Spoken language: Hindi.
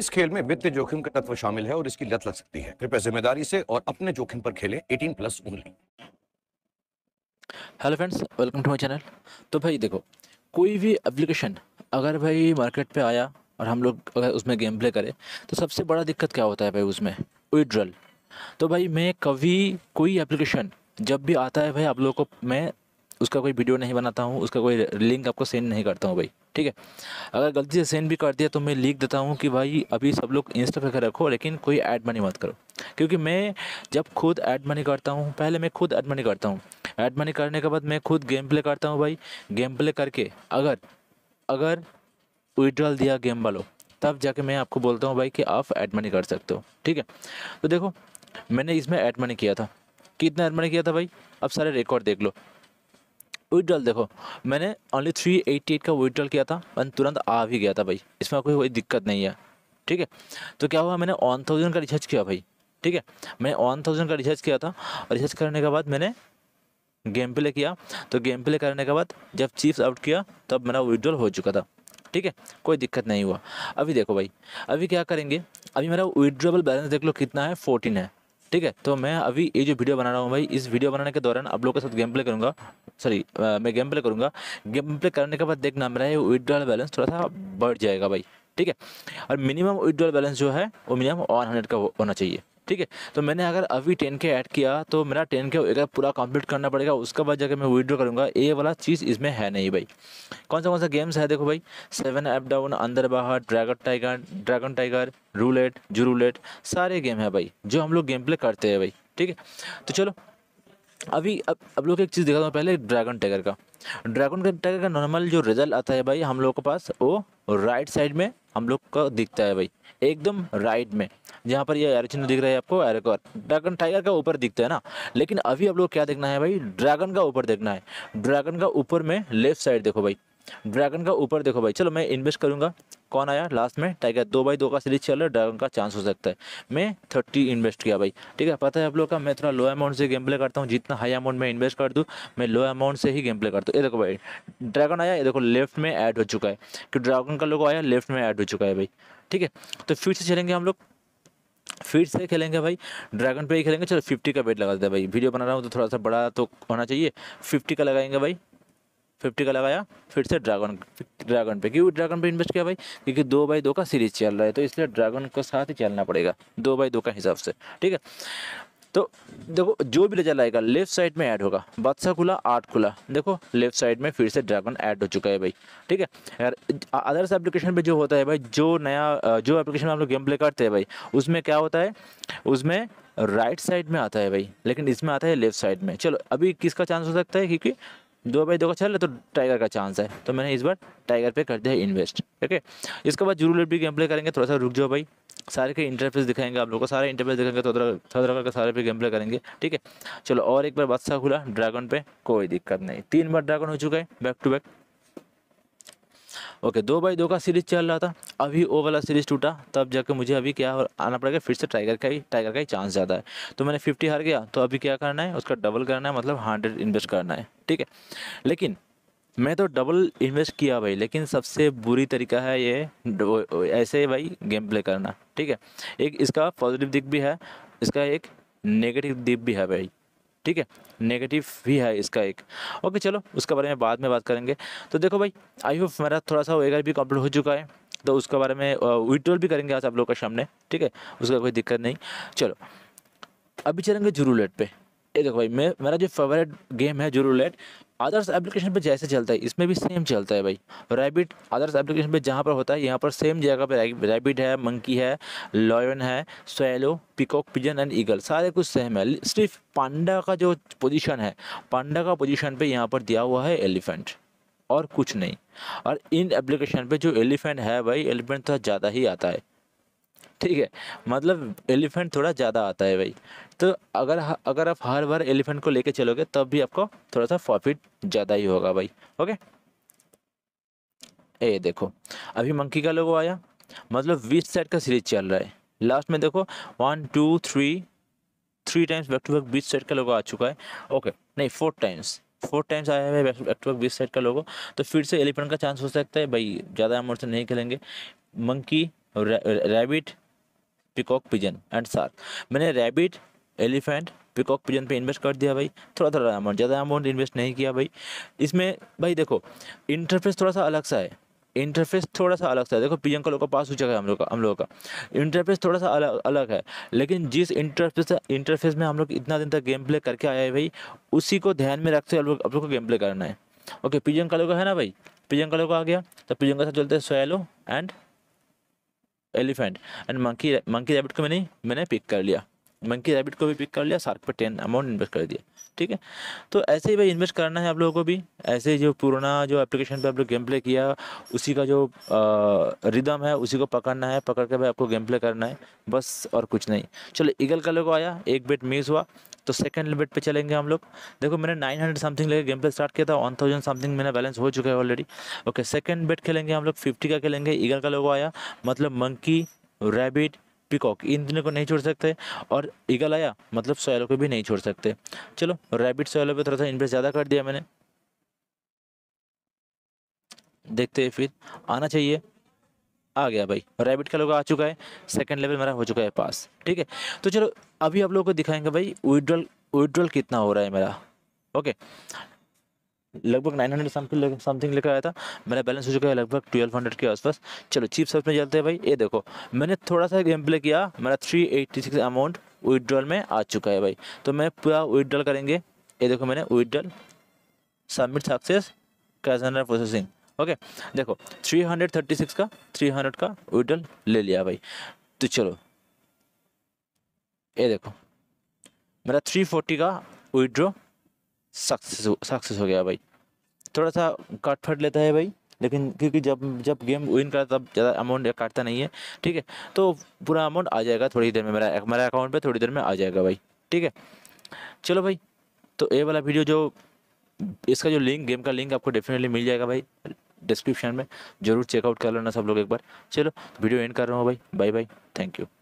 इस खेल में वित्तीय जोखिम का तत्व शामिल है और इसकी लत लग सकती है कृपया जिम्मेदारी से और अपने जोखिम पर खेले eighteen plus only hello friends welcome to my channel तो भाई देखो कोई भी एप्लीकेशन अगर भाई मार्केट पे आया और हम लोग अगर उसमें गेम प्ले करें तो सबसे बड़ा दिक्कत क्या होता है भाई उसमें विड्रल तो भाई मैं कभी कोई एप्लीकेशन जब भी आता है भाई आप लोगों को मैं उसका कोई वीडियो नहीं बनाता हूँ उसका कोई लिंक आपको सेंड नहीं करता हूँ भाई ठीक है अगर गलती से सेंड भी कर दिया तो मैं लिख देता हूँ कि भाई अभी सब लोग इंस्टा पे रखो लेकिन कोई ऐड मनी मत करो क्योंकि मैं जब खुद ऐड मनी करता हूँ पहले मैं खुद ऐड मनी करता हूँ ऐड मनी करने के बाद मैं खुद गेम प्ले करता हूँ भाई गेम प्ले करके अगर अगर विड्रॉल दिया गेम वालों तब जाके मैं आपको बोलता हूँ भाई कि आप ऐड मनी कर सकते हो ठीक है तो देखो मैंने इसमें ऐड मनी किया था कितना ऐड मनी किया था भाई अब सारे रिकॉर्ड देख लो विड्रॉल देखो मैंने ओनली थ्री एट्टी एट का विड्रॉल किया था मैं तुरंत आ भी गया था भाई इसमें कोई कोई दिक्कत नहीं है ठीक है तो क्या हुआ मैंने वन थाउजेंड का रिचार्ज किया भाई ठीक है मैंने वन थाउजेंड का रिचार्ज किया था और रिचार्ज करने के बाद मैंने गेम प्ले किया तो गेम प्ले करने के बाद जब चिप्स आउट किया तब मेरा विड्रॉल हो चुका था ठीक है कोई दिक्कत नहीं हुआ अभी देखो भाई अभी क्या करेंगे अभी मेरा विड्रॉबल बैलेंस देख लो कितना है फोर्टीन है ठीक है तो मैं अभी ये जो वीडियो बना रहा हूँ भाई इस वीडियो बनाने के दौरान आप लोगों के साथ गेम प्ले करूँगा सॉरी मैं गेम प्ले करूँगा गेम प्ले करने के बाद देखना मेरा ये विड्रॉल बैलेंस थोड़ा सा बढ़ जाएगा भाई ठीक है और मिनिमम विड्रॉल बैलेंस जो है वो मिनिमम वन हंड्रेड का होना चाहिए ठीक है तो मैंने अगर अभी टेन के ऐड किया तो मेरा टेन के अगर पूरा कंप्लीट करना पड़ेगा उसके बाद जाकर मैं विड्रॉ करूँगा ये वाला चीज़ इसमें है नहीं भाई कौन सा कौन सा गेम्स है देखो भाई seven app down Andar Bahar dragon tiger dragon tiger roulette zoo roulette सारे गेम है भाई जो हम लोग गेम प्ले करते हैं भाई ठीक है तो चलो अभी अब अब लोग एक चीज़ दिखाता हूँ पहले ड्रैगन टाइगर का ड्रैगन टाइगर का नॉर्मल जो रिजल्ट आता है भाई हम लोग के पास वो राइट साइड में हम लोग का दिखता है भाई एकदम राइट में जहाँ पर ये चिन्ह दिख रहा है आपको एरेकॉर ड्रैगन टाइगर का ऊपर दिखता है ना लेकिन अभी आप लोग क्या देखना है भाई ड्रैगन का ऊपर देखना है ड्रैगन का ऊपर में लेफ्ट साइड देखो भाई ड्रैगन का ऊपर देखो भाई चलो मैं इन्वेस्ट करूँगा कौन आया लास्ट में टाइगर दो बाई दो का सीरीज चल रहा है ड्रैगन का चांस हो सकता है मैं थर्टी इन्वेस्ट किया भाई ठीक है पता है आप लोग का मैं थोड़ा लो अमाउंट से गेम प्ले करता हूँ जितना हाई अमाउंट में इन्वेस्ट कर दूँ मैं लो अमाउंट से ही गेम प्ले करता हूँ ये देखो भाई ड्रैगन आया ये देखो लेफ्ट में ऐड हो चुका है कि तो ड्रैगन का लोगो आया लेफ्ट में ऐड हो चुका है भाई ठीक है तो फिर से चलेंगे हम लोग फिर से खेलेंगे भाई ड्रैगन पे ही खेलेंगे चलो फिफ्टी का बेट लगा देते हैं भाई वीडियो बना रहा हूँ तो थोड़ा सा बड़ा तो होना चाहिए फिफ्टी का लगाएंगे भाई फिफ्टी का लगाया फिर से ड्रैगन ड्रैगन पे क्यों ड्रैगन पे इन्वेस्ट किया भाई क्योंकि दो बाई दो का सीरीज चल रहा है तो इसलिए ड्रैगन को साथ ही चलना पड़ेगा दो बाई दो का हिसाब से ठीक है तो देखो जो भी रिजल्ट आएगा लेफ्ट साइड में ऐड होगा बादशाह खुला आठ खुला देखो लेफ्ट साइड में फिर से ड्रैगन ऐड हो चुका है भाई ठीक है यार अदर्स एप्लीकेशन पे जो होता है भाई जो नया जो एप्लीकेशन में आप लोग गेम प्ले करते हैं भाई उसमें क्या होता है उसमें राइट साइड में आता है भाई लेकिन इसमें आता है लेफ्ट साइड में चलो अभी किसका चांस हो सकता है क्योंकि दो बाई दो का चल रहा तो टाइगर का चांस है तो मैंने इस बार टाइगर पे कर दिया इन्वेस्ट ओके इसके बाद जरूर भी गेम प्ले करेंगे थोड़ा सा रुक जाओ भाई सारे के इंटरफेस दिखाएंगे आप लोग को सारे इंटरफेस दिखाएंगे तो थोड़ा करके सारे पे गेम प्ले करेंगे ठीक है चलो और एक बार बादशाह खुला ड्रैगन पे कोई दिक्कत नहीं तीन बार ड्रैगन हो चुका है बैक टू बैक ओके दो बाई दो का सीरीज चल रहा था अभी वो वाला सीरीज टूटा तब जाके मुझे अभी क्या आना पड़ेगा फिर से टाइगर का ही टाइगर का ही चांस ज़्यादा है तो मैंने फिफ्टी हार गया तो अभी क्या करना है उसका डबल करना है मतलब हंड्रेड इन्वेस्ट करना है ठीक है लेकिन मैं तो डबल इन्वेस्ट किया भाई लेकिन सबसे बुरी तरीका है ये ऐसे भाई गेम प्ले करना ठीक है एक इसका पॉजिटिव दिख भी है इसका एक नेगेटिव दिख भी है भाई ठीक है नेगेटिव भी है इसका एक ओके चलो उसके बारे में बाद में बात करेंगे तो देखो भाई आई होप मेरा थोड़ा सा वेगर भी कम्प्लीट हो चुका है तो उसके बारे में विड्रॉल भी करेंगे आज आप लोग के सामने ठीक है उसका कोई दिक्कत नहीं चलो अभी चलेंगे जुरूलेट पर ये देखो भाई मैं मेरा जो फेवरेट गेम है जो रूलेट अदर्स एप्लीकेशन पे जैसे चलता है इसमें भी सेम चलता है भाई रैबिट अदर्स एप्लीकेशन पे जहाँ पर होता है यहाँ पर सेम जगह पे रैबिट है मंकी है लॉयन है swallow peacock pigeon and eagle सारे कुछ सेम है सिर्फ पांडा का जो पोजीशन है पांडा का पोजीशन पे यहाँ पर दिया हुआ है एलिफेंट और कुछ नहीं और इन एप्लीकेशन पर जो एलिफेंट है भाई एलिफेंट थोड़ा तो ज़्यादा ही आता है ठीक है मतलब एलिफेंट थोड़ा ज़्यादा आता है भाई तो अगर अगर आप हर बार एलिफेंट को लेके चलोगे तब भी आपको थोड़ा सा प्रॉफिट ज़्यादा ही होगा भाई ओके ए देखो अभी मंकी का लोगो आया मतलब बीस साइड का सीरीज चल रहा है लास्ट में देखो one two three three times back to back बीस साइड का लोगो आ चुका है ओके नहीं फोर टाइम्स फोर टाइम्स आया है बैक टू बैक बीस साइड का लोगो तो फिर से एलिफेंट का चांस हो सकता है भाई ज़्यादा अमाउंट से नहीं खेलेंगे monkey rabbit peacock pigeon and shark मैंने रैबिट एलिफेंट पिकॉक पिजन पे इन्वेस्ट कर दिया भाई थोड़ा थोड़ा अमाउंट ज़्यादा अमाउंट इन्वेस्ट नहीं किया भाई इसमें भाई देखो इंटरफेस थोड़ा सा अलग सा है इंटरफेस थोड़ा सा अलग सा है देखो का लोग का पास हो चुका है हम लोग का हम लोगों का इंटरफेस थोड़ा सा अलग अलग है लेकिन जिस इंटरफेस इंटरफेस में हम लोग इतना दिन तक गेम प्ले करके आए हैं भाई उसी को ध्यान में रखते हुए हम लोग हम लोग को गेम प्ले करना है ओके पिजन का लोगो है ना भाई पिजन का लोगो आ गया तो पिजन का साथ चलते हैं swallow and elephant and monkey monkey rabbit को मैंने मैंने पिक कर लिया मंकी रैबिट को भी पिक कर लिया सार्क पे टेन अमाउंट इन्वेस्ट कर दिया ठीक है तो ऐसे ही भाई इन्वेस्ट करना है आप लोगों को भी ऐसे ही जो पुराना जो एप्लीकेशन पे आप लोग गेम प्ले किया उसी का जो रिदम है उसी को पकड़ना है पकड़ के भाई आपको गेम प्ले करना है बस और कुछ नहीं चलो ईगल का को आया एक बेट मिस हुआ तो सेकंड लिमिट पे चलेंगे हम लोग देखो मैंने 900 समथिंग लेके गेम प्ले स्टार्ट किया था 1000 समथिंग मेरा बैलेंस हो चुका है ऑलरेडी ओके सेकंड बेट खेलेंगे हम लोग 50 का खेलेंगे ईगल का लोगो आया मतलब मंकी रैबिट पिकॉक इन दिनों को नहीं छोड़ सकते और ईगल आया मतलब सोयलो को भी नहीं छोड़ सकते चलो रैबिट सोयलो पे थोड़ा सा इन्वेस्ट ज़्यादा कर दिया मैंने देखते हैं फिर आना चाहिए आ गया भाई रैबिट का लोग आ चुका है सेकंड लेवल मेरा हो चुका है पास ठीक है तो चलो अभी आप लोगों को दिखाएंगे भाई विड्रॉल विड्रॉल कितना हो रहा है मेरा ओके लगभग नाइन हंड्रेड समथिंग समथिंग लेकर आया था मेरा बैलेंस हो चुका है लगभग ट्वेल्व हंड्रेड के आसपास चलो चीप सर्च में चलते हैं भाई ये देखो मैंने थोड़ा सा गेम प्ले किया मेरा three eighty six amount withdrawal में आ चुका है भाई तो मैं पूरा विदड्रॉल करेंगे ये देखो मैंने withdrawal submit success cash under processing okay देखो सिक्स का हंड्रेड का विदड्रॉल ले लिया भाई तो चलो ये देखो मेरा फोर्टी का विदड्रॉ सक्सेस सक्सेस हो गया भाई थोड़ा सा काट फट लेता है भाई लेकिन क्योंकि जब जब गेम विन करता तब ज़्यादा अमाउंट काटता नहीं है ठीक है तो पूरा अमाउंट आ जाएगा थोड़ी देर में मेरा मेरा अकाउंट पे थोड़ी देर में आ जाएगा भाई ठीक है चलो भाई तो ये वाला वीडियो जो इसका जो लिंक गेम का लिंक आपको डेफिनेटली मिल जाएगा भाई डिस्क्रिप्शन में ज़रूर चेकआउट कर लेना सब लोग एक बार चलो वीडियो एंड कर रहा हूँ भाई बाय बाय थैंक यू